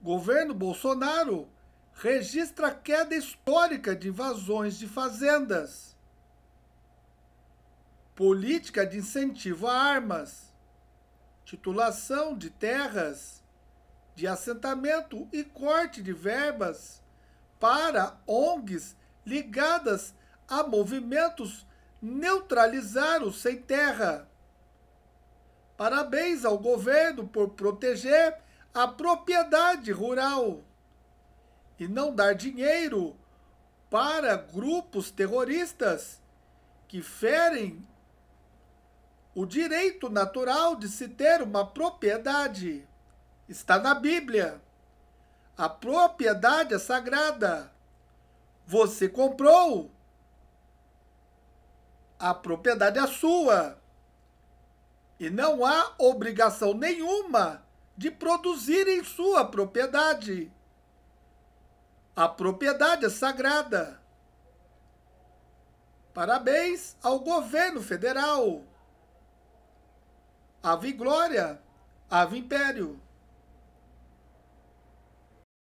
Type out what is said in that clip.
Governo Bolsonaro registra queda histórica de invasões de fazendas. Política de incentivo a armas. Titulação de terras, de assentamento e corte de verbas para ONGs ligadas a movimentos neutralizar o sem terra. Parabéns ao governo por proteger a propriedade rural e não dar dinheiro para grupos terroristas que ferem o direito natural de se ter uma propriedade. Está na Bíblia. A propriedade é sagrada. Você comprou. A propriedade é sua. E não há obrigação nenhuma de produzir em sua propriedade. A propriedade é sagrada. Parabéns ao governo federal. Ave Glória, Ave Império.